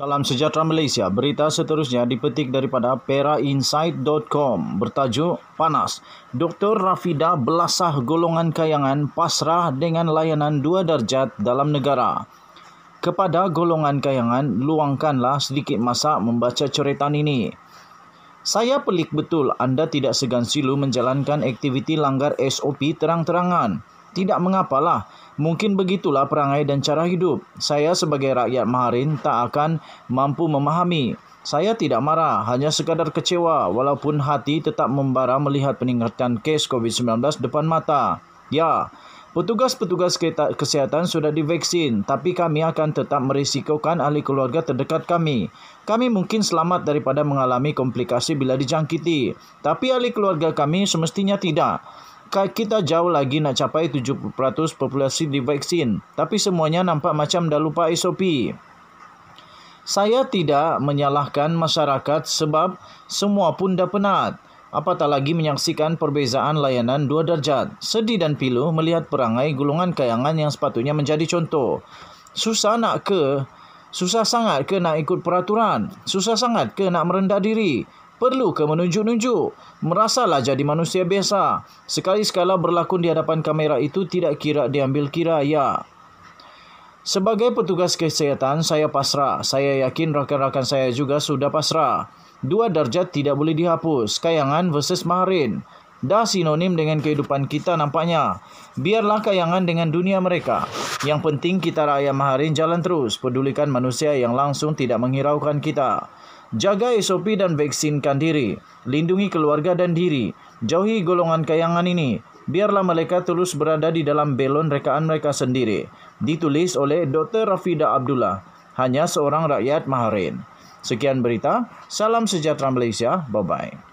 Salam sejahtera Malaysia. Berita seterusnya dipetik daripada perainsight.com bertajuk Panas. Dr. Rafida belasah golongan kayangan pasrah dengan layanan dua darjat dalam negara. Kepada golongan kayangan, luangkanlah sedikit masa membaca coretan ini. Saya pelik betul anda tidak segan silu menjalankan aktiviti langgar SOP terang-terangan. Tidak mengapalah, Mungkin begitulah perangai dan cara hidup. Saya sebagai rakyat Maharin tak akan mampu memahami. Saya tidak marah, hanya sekadar kecewa walaupun hati tetap membara melihat peningkatan kes COVID-19 depan mata. Ya, petugas-petugas kesihatan sudah divaksin, tapi kami akan tetap merisikokan ahli keluarga terdekat kami. Kami mungkin selamat daripada mengalami komplikasi bila dijangkiti, tapi ahli keluarga kami semestinya tidak kita jauh lagi nak capai 70% populasi divaksin, tapi semuanya nampak macam dah lupa SOP. Saya tidak menyalahkan masyarakat sebab semua pun dah penat. Apatah lagi menyaksikan perbezaan layanan dua darjat. Sedih dan pilu melihat perangai gulungan kayangan yang sepatutnya menjadi contoh. Susah nak ke? Susah sangat ke nak ikut peraturan? Susah sangat ke nak merendah diri? perlu ke menunjuk-nunjuk? Merasalah jadi manusia biasa. Sekali-sekala berlakon di hadapan kamera itu tidak kira diambil kira, ya. Sebagai petugas kesihatan, saya pasrah. Saya yakin rakan-rakan saya juga sudah pasrah. Dua darjat tidak boleh dihapus. Kayangan versus Maharin. Dah sinonim dengan kehidupan kita nampaknya. Biarlah kayangan dengan dunia mereka. Yang penting kita rakyat Maharin jalan terus. Pedulikan manusia yang langsung tidak menghiraukan kita. Jaga SOP dan vaksinkan diri. Lindungi keluarga dan diri. Jauhi golongan kayangan ini. Biarlah mereka terus berada di dalam belon rekaan mereka sendiri. Ditulis oleh Dr. Rafida Abdullah. Hanya seorang rakyat Maharin. Sekian berita. Salam sejahtera Malaysia. Bye-bye.